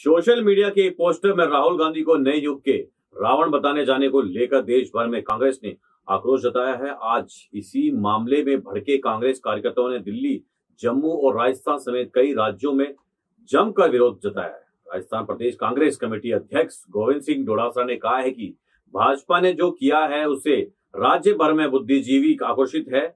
social media के एक poster में राहुल गांधी को नए युग के रावण बताने जाने को लेकर देश भर में कांग्रेस ने आक्रोश जताया है आज इसी मामले में भड़के कांग्रेस कार्यकर्ताओं ने दिल्ली जम्मू और राजस्थान समेत कई राज्यों में जमकर विरोध जताया है राजस्थान प्रदेश कांग्रेस कमेटी अध्यक्ष गोविंद सिंह डोड़ासा ने कहा है कि भाजपा ने जो किया है उसे राज्य भर में बुद्धिजीवी आकर्षित है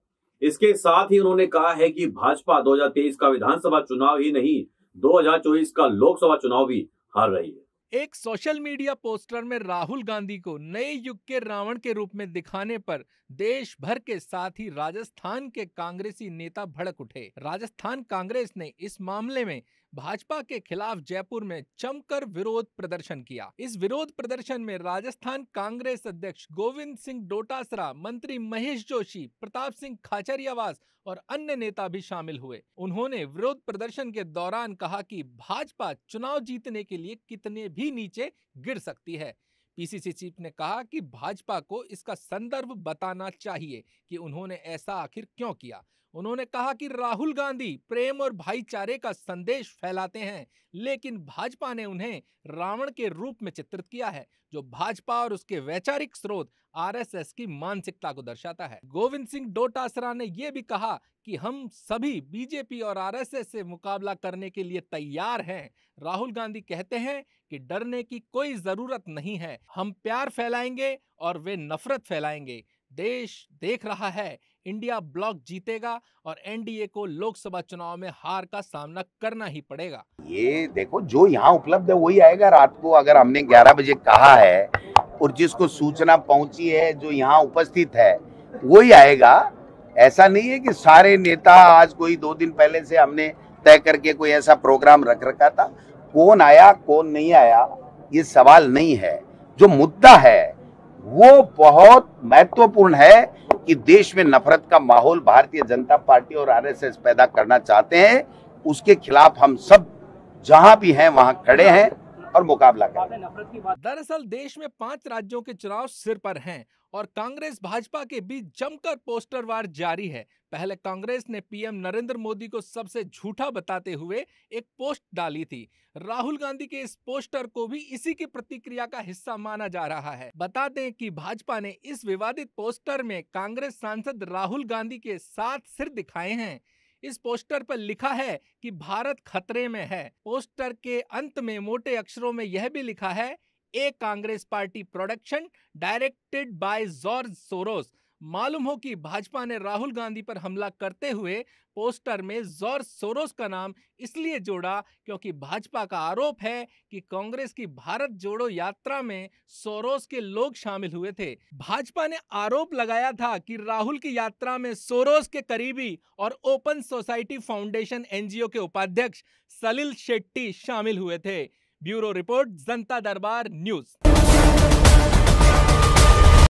इसके साथ ही उन्होंने कहा है कि भाजपा 2023 का विधानसभा चुनाव ही नहीं 2024 का लोकसभा चुनाव भी हार रही है एक सोशल मीडिया पोस्टर में राहुल गांधी को नए युग के रावण के रूप में दिखाने पर देश भर के साथ ही राजस्थान के कांग्रेसी नेता भड़क उठे राजस्थान कांग्रेस ने इस मामले में भाजपा के खिलाफ जयपुर में चमकर विरोध प्रदर्शन किया इस विरोध प्रदर्शन में राजस्थान कांग्रेस अध्यक्ष गोविंद सिंह डोटासरा मंत्री महेश जोशी प्रताप सिंह खाचरियावास और अन्य नेता भी शामिल हुए उन्होंने विरोध प्रदर्शन के दौरान कहा कि भाजपा चुनाव जीतने के लिए कितने भी नीचे गिर सकती है पीसीसी चीफ ने कहा कि भाजपा को इसका संदर्भ बताना चाहिए कि उन्होंने ऐसा आखिर क्यों किया उन्होंने कहा कि राहुल गांधी प्रेम और भाईचारे का संदेश फैलाते हैं लेकिन भाजपा ने उन्हें रावण के रूप में चित्रित किया है जो भाजपा और उसके वैचारिक स्रोत आरएसएस की मानसिकता को दर्शाता है गोविंद सिंह डोटासरा ने यह भी कहा कि हम सभी बीजेपी और आरएसएस से मुकाबला करने के लिए तैयार हैं राहुल गांधी कहते हैं कि डरने की कोई जरूरत नहीं है हम प्यार फैलाएंगे और वे नफरत फैलाएंगे देश देख रहा है इंडिया ब्लॉक जीतेगा और एनडीए को लोकसभा चुनाव में हार का सामना करना ही पड़ेगा ये देखो जो यहाँ उपलब्ध है वही आएगा रात को अगर हमने 11 बजे कहा है और जिसको सूचना पहुंची है जो यहाँ उपस्थित है वो ही आएगा ऐसा नहीं है कि सारे नेता आज कोई दो दिन पहले से हमने तय करके कोई ऐसा प्रोग्राम रख रखा था कौन आया कौन नहीं आया ये सवाल नहीं है जो मुद्दा है वो बहुत महत्वपूर्ण है कि देश में नफरत का माहौल भारतीय जनता पार्टी और आरएसएस पैदा करना चाहते हैं उसके खिलाफ हम सब जहां भी हैं वहां खड़े हैं और मुकाबला कर दरअसल देश में पांच राज्यों के चुनाव सिर पर हैं और कांग्रेस भाजपा के बीच जमकर पोस्टर वार जारी है पहले कांग्रेस ने पीएम नरेंद्र मोदी को सबसे झूठा बताते हुए एक पोस्ट डाली थी राहुल गांधी के इस पोस्टर को भी इसी की प्रतिक्रिया का हिस्सा माना जा रहा है बता दें कि भाजपा ने इस विवादित पोस्टर में कांग्रेस सांसद राहुल गांधी के साथ सिर दिखाए हैं इस पोस्टर पर लिखा है कि भारत खतरे में है पोस्टर के अंत में मोटे अक्षरों में यह भी लिखा है a Congress party production directed by George Soros मालूम हो कि भाजपा ने राहुल गांधी पर हमला करते हुए पोस्टर में जोर सोरोस का नाम इसलिए जोड़ा क्योंकि भाजपा का आरोप है कि कांग्रेस की भारत जोड़ो यात्रा में सोरोस के लोग शामिल हुए थे भाजपा ने आरोप लगाया था कि राहुल की यात्रा में सोरोस के करीबी और ओपन सोसाइटी फाउंडेशन एनजीओ के उपाध्यक्ष सलिल शेट्टी शामिल हुए थे ब्यूरो रिपोर्ट जनता दरबार न्यूज